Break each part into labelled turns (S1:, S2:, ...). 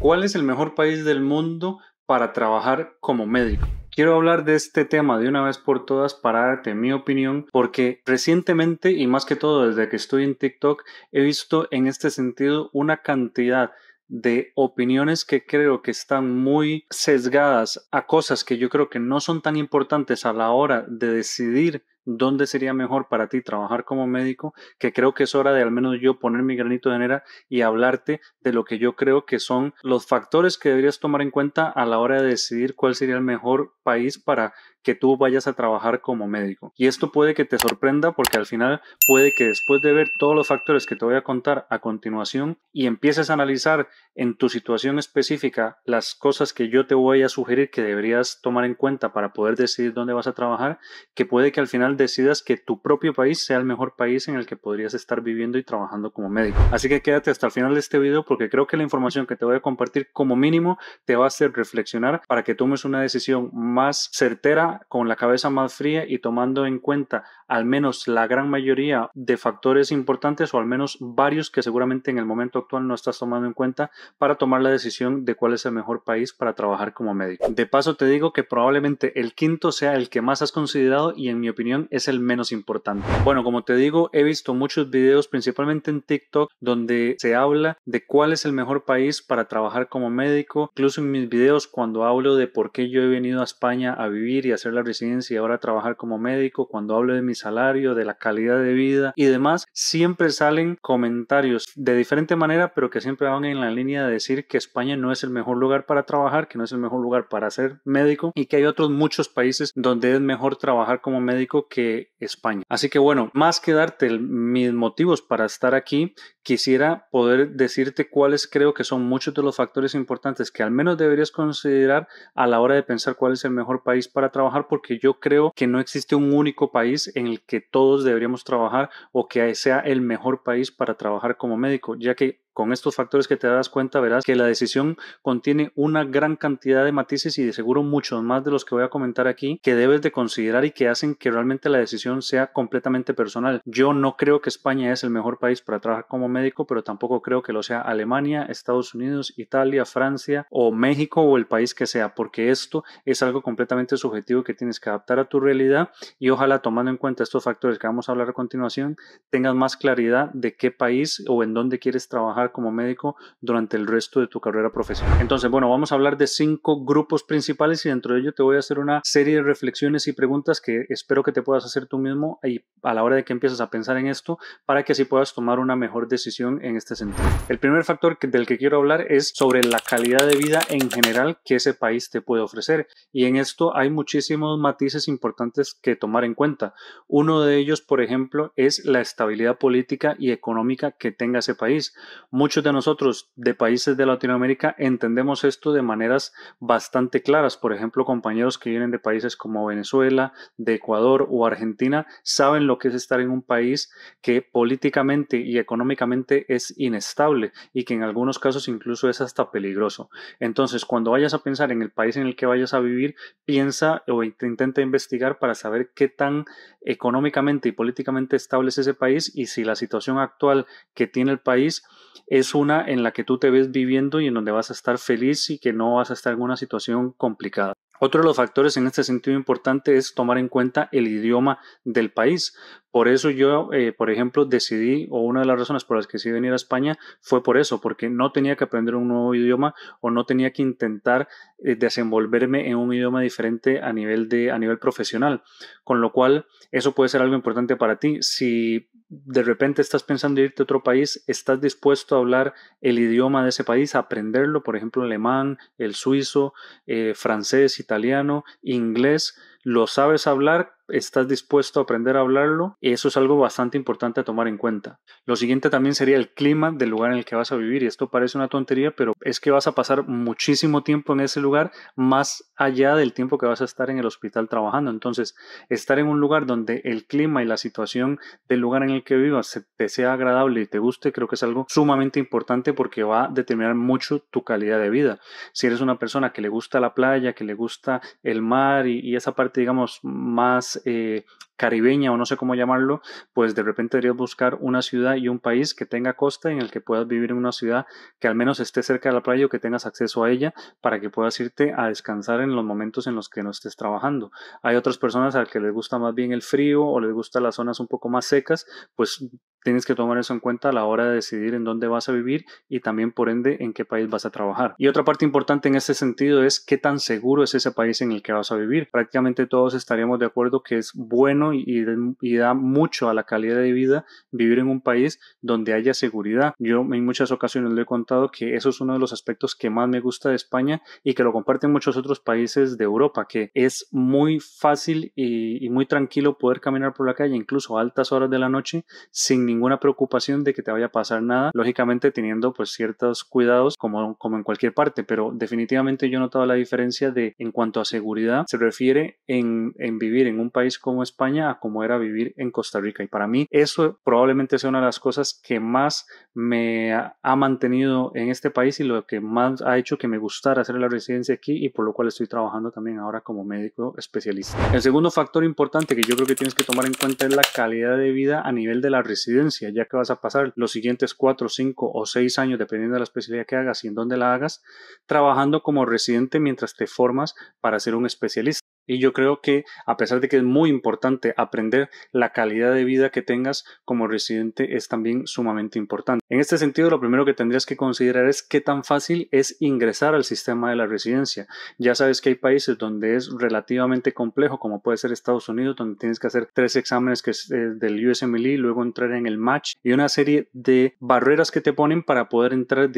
S1: ¿Cuál es el mejor país del mundo para trabajar como médico? Quiero hablar de este tema de una vez por todas para darte mi opinión, porque recientemente y más que todo desde que estoy en TikTok he visto en este sentido una cantidad de opiniones que creo que están muy sesgadas a cosas que yo creo que no son tan importantes a la hora de decidir dónde sería mejor para ti trabajar como médico, que creo que es hora de al menos yo poner mi granito de arena y hablarte de lo que yo creo que son los factores que deberías tomar en cuenta a la hora de decidir cuál sería el mejor país para que tú vayas a trabajar como médico. Y esto puede que te sorprenda porque al final puede que después de ver todos los factores que te voy a contar a continuación y empieces a analizar en tu situación específica las cosas que yo te voy a sugerir que deberías tomar en cuenta para poder decidir dónde vas a trabajar, que puede que al final decidas que tu propio país sea el mejor país en el que podrías estar viviendo y trabajando como médico. Así que quédate hasta el final de este video porque creo que la información que te voy a compartir como mínimo te va a hacer reflexionar para que tomes una decisión más certera, con la cabeza más fría y tomando en cuenta al menos la gran mayoría de factores importantes o al menos varios que seguramente en el momento actual no estás tomando en cuenta para tomar la decisión de cuál es el mejor país para trabajar como médico. De paso te digo que probablemente el quinto sea el que más has considerado y en mi opinión es el menos importante. Bueno, como te digo, he visto muchos videos, principalmente en TikTok, donde se habla de cuál es el mejor país para trabajar como médico. Incluso en mis videos, cuando hablo de por qué yo he venido a España a vivir y hacer la residencia y ahora trabajar como médico, cuando hablo de mi salario, de la calidad de vida y demás, siempre salen comentarios de diferente manera, pero que siempre van en la línea de decir que España no es el mejor lugar para trabajar, que no es el mejor lugar para ser médico y que hay otros muchos países donde es mejor trabajar como médico que España. Así que bueno, más que darte mis motivos para estar aquí, quisiera poder decirte cuáles creo que son muchos de los factores importantes que al menos deberías considerar a la hora de pensar cuál es el mejor país para trabajar, porque yo creo que no existe un único país en el que todos deberíamos trabajar o que sea el mejor país para trabajar como médico, ya que con estos factores que te das cuenta, verás que la decisión contiene una gran cantidad de matices y de seguro muchos más de los que voy a comentar aquí que debes de considerar y que hacen que realmente la decisión sea completamente personal. Yo no creo que España es el mejor país para trabajar como médico, pero tampoco creo que lo sea Alemania, Estados Unidos, Italia, Francia o México o el país que sea, porque esto es algo completamente subjetivo que tienes que adaptar a tu realidad y ojalá tomando en cuenta estos factores que vamos a hablar a continuación, tengas más claridad de qué país o en dónde quieres trabajar como médico durante el resto de tu carrera profesional. Entonces, bueno, vamos a hablar de cinco grupos principales y dentro de ello te voy a hacer una serie de reflexiones y preguntas que espero que te puedas hacer tú mismo y a la hora de que empieces a pensar en esto para que así puedas tomar una mejor decisión en este sentido. El primer factor del que quiero hablar es sobre la calidad de vida en general que ese país te puede ofrecer y en esto hay muchísimos matices importantes que tomar en cuenta. Uno de ellos, por ejemplo, es la estabilidad política y económica que tenga ese país. Muchos de nosotros de países de Latinoamérica entendemos esto de maneras bastante claras. Por ejemplo, compañeros que vienen de países como Venezuela, de Ecuador o Argentina saben lo que es estar en un país que políticamente y económicamente es inestable y que en algunos casos incluso es hasta peligroso. Entonces, cuando vayas a pensar en el país en el que vayas a vivir, piensa o intenta investigar para saber qué tan económicamente y políticamente estable es ese país y si la situación actual que tiene el país es una en la que tú te ves viviendo y en donde vas a estar feliz y que no vas a estar en una situación complicada. Otro de los factores en este sentido importante es tomar en cuenta el idioma del país. Por eso yo, eh, por ejemplo, decidí, o una de las razones por las que decidí venir a España fue por eso, porque no tenía que aprender un nuevo idioma o no tenía que intentar eh, desenvolverme en un idioma diferente a nivel, de, a nivel profesional. Con lo cual, eso puede ser algo importante para ti. Si de repente estás pensando irte a otro país, estás dispuesto a hablar el idioma de ese país, a aprenderlo, por ejemplo, alemán, el suizo, eh, francés, italiano, inglés, lo sabes hablar, estás dispuesto a aprender a hablarlo, eso es algo bastante importante a tomar en cuenta. Lo siguiente también sería el clima del lugar en el que vas a vivir, y esto parece una tontería, pero es que vas a pasar muchísimo tiempo en ese lugar, más allá del tiempo que vas a estar en el hospital trabajando. Entonces, estar en un lugar donde el clima y la situación del lugar en el que vivas te sea agradable y te guste, creo que es algo sumamente importante porque va a determinar mucho tu calidad de vida. Si eres una persona que le gusta la playa, que le gusta el mar y, y esa parte, digamos, más eh, caribeña o no sé cómo llamarlo, pues de repente deberías buscar una ciudad y un país que tenga costa en el que puedas vivir en una ciudad que al menos esté cerca de la playa o que tengas acceso a ella para que puedas irte a descansar en los momentos en los que no estés trabajando. Hay otras personas a las que les gusta más bien el frío o les gustan las zonas un poco más secas, pues tienes que tomar eso en cuenta a la hora de decidir en dónde vas a vivir y también por ende en qué país vas a trabajar. Y otra parte importante en este sentido es qué tan seguro es ese país en el que vas a vivir. Prácticamente todos estaríamos de acuerdo que es bueno y, da mucho a la calidad de vida vivir en un país donde haya seguridad. Yo en muchas ocasiones le he contado que eso es uno de los aspectos que más me gusta de España y que lo comparten muchos otros países de Europa, que es muy fácil y, muy tranquilo poder caminar por la calle, incluso a altas horas de la noche, sin ninguna preocupación de que te vaya a pasar nada, lógicamente teniendo pues ciertos cuidados como, como en cualquier parte, pero definitivamente yo he notado la diferencia de en cuanto a seguridad se refiere en vivir en un país como España a cómo era vivir en Costa Rica. Y para mí eso probablemente sea una de las cosas que más me ha mantenido en este país y lo que más ha hecho que me gustara hacer la residencia aquí y por lo cual estoy trabajando también ahora como médico especialista. El segundo factor importante que yo creo que tienes que tomar en cuenta es la calidad de vida a nivel de la residencia, ya que vas a pasar los siguientes cuatro cinco o seis años, dependiendo de la especialidad que hagas y en dónde la hagas, trabajando como residente mientras te formas para ser un especialista. Y yo creo que a pesar de que es muy importante aprender, la calidad de vida que tengas como residente es también sumamente importante. En este sentido, lo primero que tendrías que considerar es qué tan fácil es ingresar al sistema de la residencia. Ya sabes que hay países donde es relativamente complejo, como puede ser Estados Unidos, donde tienes que hacer tres exámenes que es eh, del USMLE, luego entrar en el match y una serie de barreras que te ponen para poder entrar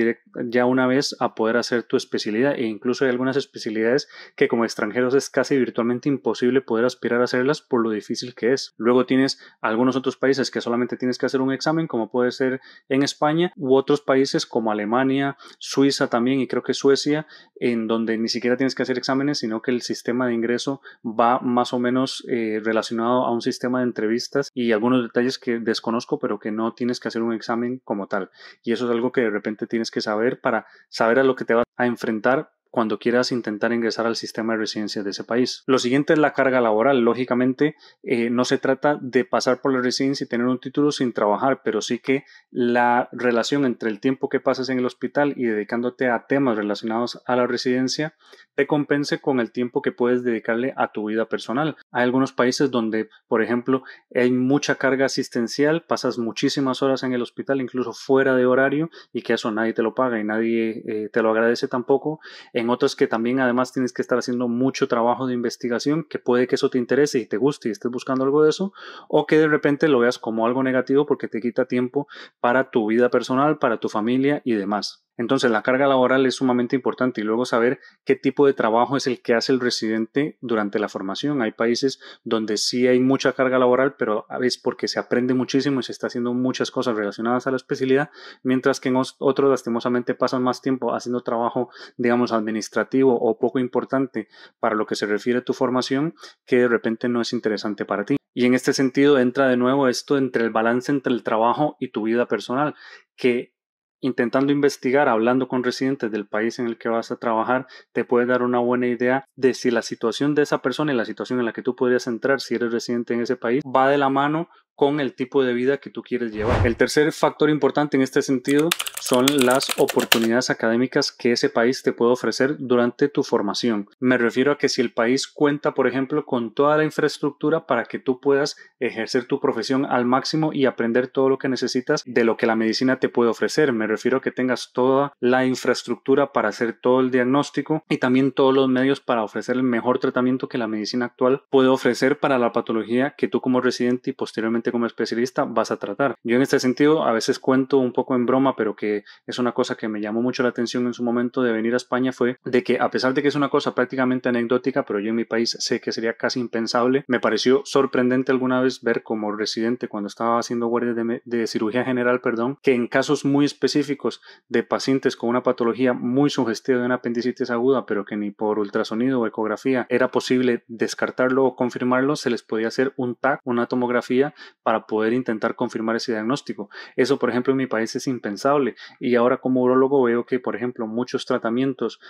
S1: ya una vez a poder hacer tu especialidad. E incluso hay algunas especialidades que como extranjeros es casi virtual imposible poder aspirar a hacerlas por lo difícil que es. Luego tienes algunos otros países que solamente tienes que hacer un examen, como puede ser en España, u otros países como Alemania, Suiza también y creo que Suecia, en donde ni siquiera tienes que hacer exámenes, sino que el sistema de ingreso va más o menos eh, relacionado a un sistema de entrevistas y algunos detalles que desconozco, pero que no tienes que hacer un examen como tal. Y eso es algo que de repente tienes que saber para saber a lo que te vas a enfrentar cuando quieras intentar ingresar al sistema de residencia de ese país. Lo siguiente es la carga laboral. Lógicamente, eh, no se trata de pasar por la residencia y tener un título sin trabajar, pero sí que la relación entre el tiempo que pasas en el hospital y dedicándote a temas relacionados a la residencia te compense con el tiempo que puedes dedicarle a tu vida personal. Hay algunos países donde, por ejemplo, hay mucha carga asistencial, pasas muchísimas horas en el hospital, incluso fuera de horario, y que eso nadie te lo paga y nadie eh, te lo agradece tampoco en otras que también además tienes que estar haciendo mucho trabajo de investigación, que puede que eso te interese y te guste y estés buscando algo de eso, o que de repente lo veas como algo negativo porque te quita tiempo para tu vida personal, para tu familia y demás. Entonces la carga laboral es sumamente importante y luego saber qué tipo de trabajo es el que hace el residente durante la formación. Hay países donde sí hay mucha carga laboral, pero es porque se aprende muchísimo y se está haciendo muchas cosas relacionadas a la especialidad, mientras que en otros lastimosamente pasan más tiempo haciendo trabajo, digamos, administrativo o poco importante para lo que se refiere a tu formación, que de repente no es interesante para ti. Y en este sentido entra de nuevo esto entre el balance entre el trabajo y tu vida personal, que intentando investigar, hablando con residentes del país en el que vas a trabajar, te puede dar una buena idea de si la situación de esa persona y la situación en la que tú podrías entrar si eres residente en ese país va de la mano con el tipo de vida que tú quieres llevar. El tercer factor importante en este sentido son las oportunidades académicas que ese país te puede ofrecer durante tu formación. Me refiero a que si el país cuenta, por ejemplo, con toda la infraestructura para que tú puedas ejercer tu profesión al máximo y aprender todo lo que necesitas de lo que la medicina te puede ofrecer. Me refiero a que tengas toda la infraestructura para hacer todo el diagnóstico y también todos los medios para ofrecer el mejor tratamiento que la medicina actual puede ofrecer para la patología que tú como residente y posteriormente como especialista vas a tratar. Yo en este sentido a veces cuento un poco en broma, pero que es una cosa que me llamó mucho la atención en su momento de venir a España fue de que a pesar de que es una cosa prácticamente anecdótica, pero yo en mi país sé que sería casi impensable, me pareció sorprendente alguna vez ver como residente cuando estaba haciendo guardia de, de cirugía general, perdón, que en casos muy específicos de pacientes con una patología muy sugestiva de una apendicitis aguda, pero que ni por ultrasonido o ecografía era posible descartarlo o confirmarlo, se les podía hacer un TAC, una tomografía, para poder intentar confirmar ese diagnóstico. Eso, por ejemplo, en mi país es impensable y ahora como urologo veo que, por ejemplo, muchos tratamientos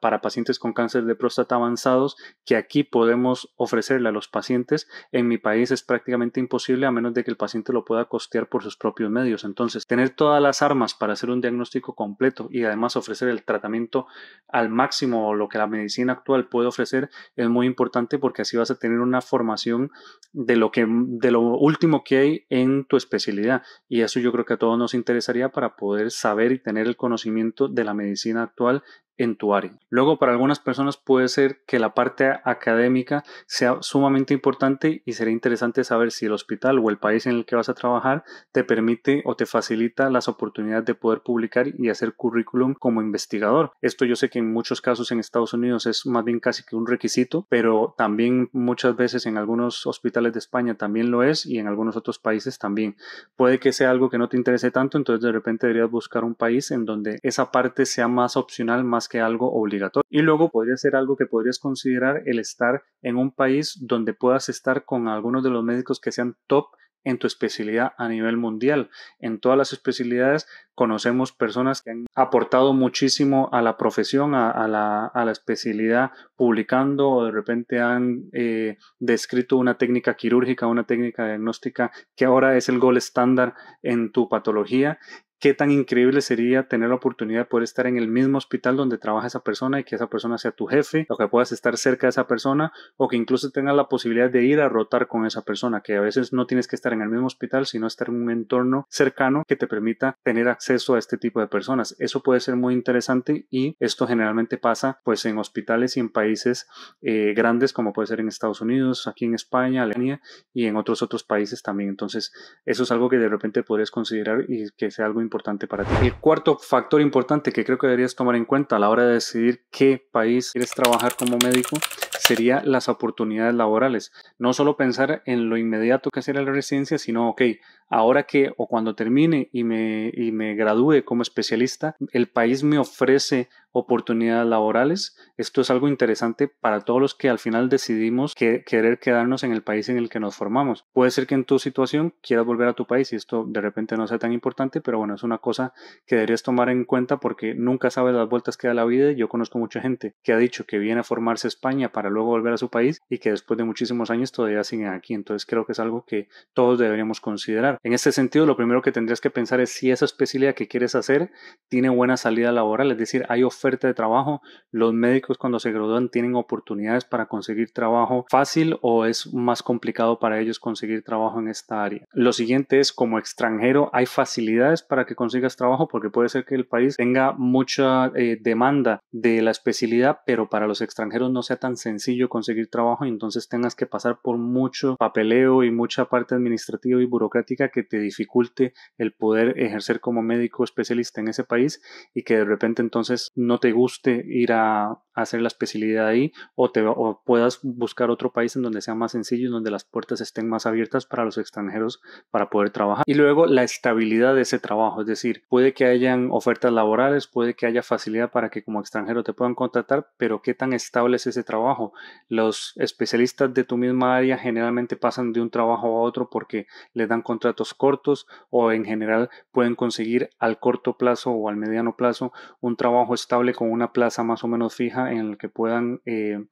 S1: para pacientes con cáncer de próstata avanzados que aquí podemos ofrecerle a los pacientes, en mi país es prácticamente imposible a menos de que el paciente lo pueda costear por sus propios medios. Entonces, tener todas las armas para hacer un diagnóstico completo y además ofrecer el tratamiento al máximo o lo que la medicina actual puede ofrecer es muy importante porque así vas a tener una formación de lo que de lo último que hay en tu especialidad. Y eso yo creo que a todos nos interesaría para poder saber y tener el conocimiento de la medicina actual en tu área. Luego, para algunas personas puede ser que la parte académica sea sumamente importante y sería interesante saber si el hospital o el país en el que vas a trabajar te permite o te facilita las oportunidades de poder publicar y hacer currículum como investigador. Esto yo sé que en muchos casos en Estados Unidos es más bien casi que un requisito, pero también muchas veces en algunos hospitales de España también lo es y en algunos otros países también. Puede que sea algo que no te interese tanto, entonces de repente deberías buscar un país en donde esa parte sea más opcional, más que algo obligatorio. Y luego podría ser algo que podrías considerar el estar en un país donde puedas estar con algunos de los médicos que sean top en tu especialidad a nivel mundial. En todas las especialidades conocemos personas que han aportado muchísimo a la profesión, a, la, especialidad, publicando o de repente han eh, descrito una técnica quirúrgica, una técnica diagnóstica que ahora es el gol estándar en tu patología qué tan increíble sería tener la oportunidad de poder estar en el mismo hospital donde trabaja esa persona y que esa persona sea tu jefe, o que puedas estar cerca de esa persona, o que incluso tengas la posibilidad de ir a rotar con esa persona, que a veces no tienes que estar en el mismo hospital, sino estar en un entorno cercano que te permita tener acceso a este tipo de personas. Eso puede ser muy interesante y esto generalmente pasa pues en hospitales y en países eh, grandes como puede ser en Estados Unidos, aquí en España, Alemania y en otros otros países también. Entonces, eso es algo que de repente podrías considerar y que sea algo importante para ti. El cuarto factor importante que creo que deberías tomar en cuenta a la hora de decidir qué país quieres trabajar como médico sería las oportunidades laborales. No solo pensar en lo inmediato que será la residencia, sino, ok, ahora que o cuando termine y me, y me gradúe como especialista, el país me ofrece oportunidades laborales. Esto es algo interesante para todos los que al final decidimos querer quedarnos en el país en el que nos formamos. Puede ser que en tu situación quieras volver a tu país y esto de repente no sea tan importante, pero bueno, es una cosa que deberías tomar en cuenta porque nunca sabes las vueltas que da la vida. Yo conozco mucha gente que ha dicho que viene a formarse a España para luego volver a su país y que después de muchísimos años todavía siguen aquí. Entonces creo que es algo que todos deberíamos considerar. En este sentido, lo primero que tendrías que pensar es si esa especialidad que quieres hacer tiene buena salida laboral, es decir, hay oferta de trabajo, los médicos cuando se gradúan tienen oportunidades para conseguir trabajo fácil o es más complicado para ellos conseguir trabajo en esta área. Lo siguiente es, como extranjero, hay facilidades para que consigas trabajo porque puede ser que el país tenga mucha eh, demanda de la especialidad, pero para los extranjeros no sea tan sencillo conseguir trabajo y entonces tengas que pasar por mucho papeleo y mucha parte administrativa y burocrática que te dificulte el poder ejercer como médico especialista en ese país y que de repente entonces no te guste ir a hacer la especialidad ahí o, te, o puedas buscar otro país en donde sea más sencillo, y donde las puertas estén más abiertas para los extranjeros para poder trabajar. Y luego la estabilidad de ese trabajo, es decir, puede que hayan ofertas laborales, puede que haya facilidad para que como extranjero te puedan contratar, pero qué tan estable es ese trabajo. Los especialistas de tu misma área generalmente pasan de un trabajo a otro porque les dan contratos cortos o en general pueden conseguir al corto plazo o al mediano plazo un trabajo estable con una plaza más o menos fija en el que puedan eh,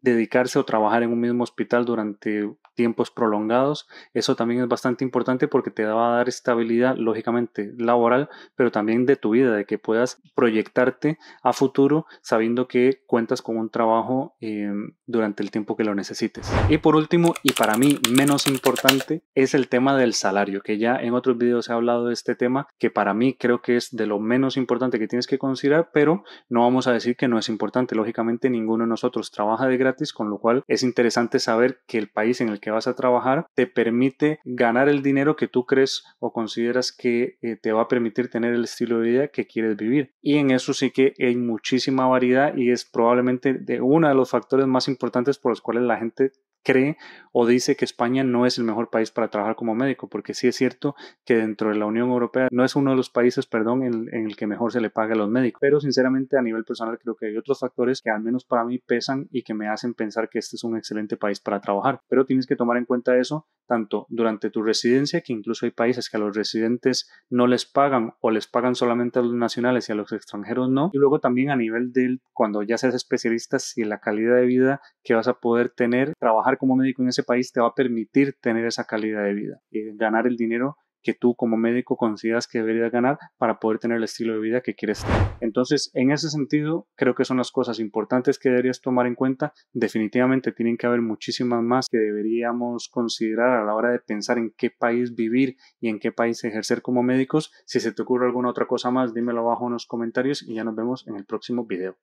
S1: dedicarse o trabajar en un mismo hospital durante tiempos prolongados. Eso también es bastante importante porque te va a dar estabilidad, lógicamente, laboral, pero también de tu vida, de que puedas proyectarte a futuro sabiendo que cuentas con un trabajo eh, durante el tiempo que lo necesites. Y por último, y para mí menos importante, es el tema del salario, que ya en otros videos he hablado de este tema, que para mí creo que es de lo menos importante que tienes que considerar, pero no vamos a decir que no es importante. Lógicamente, ninguno de nosotros trabaja de gratis, con lo cual es interesante saber que el país en el que vas a trabajar te permite ganar el dinero que tú crees o consideras que eh, te va a permitir tener el estilo de vida que quieres vivir. Y en eso sí que hay muchísima variedad y es probablemente de uno de los factores más importantes por los cuales la gente cree o dice que España no es el mejor país para trabajar como médico, porque sí es cierto que dentro de la Unión Europea no es uno de los países, perdón, en, en, el que mejor se le paga a los médicos. Pero sinceramente a nivel personal creo que hay otros factores que al menos para mí pesan y que me hacen pensar que este es un excelente país para trabajar. Pero tienes que tomar en cuenta eso tanto durante tu residencia, que incluso hay países que a los residentes no les pagan o les pagan solamente a los nacionales y a los extranjeros no. Y luego también a nivel del cuando ya seas especialista, si la calidad de vida que vas a poder tener, trabajar como médico en ese país te va a permitir tener esa calidad de vida y ganar el dinero que tú como médico consideras que deberías ganar para poder tener el estilo de vida que quieres Entonces, en ese sentido, creo que son las cosas importantes que deberías tomar en cuenta. Definitivamente tienen que haber muchísimas más que deberíamos considerar a la hora de pensar en qué país vivir y en qué país ejercer como médicos. Si se te ocurre alguna otra cosa más, dímelo abajo en los comentarios y ya nos vemos en el próximo video.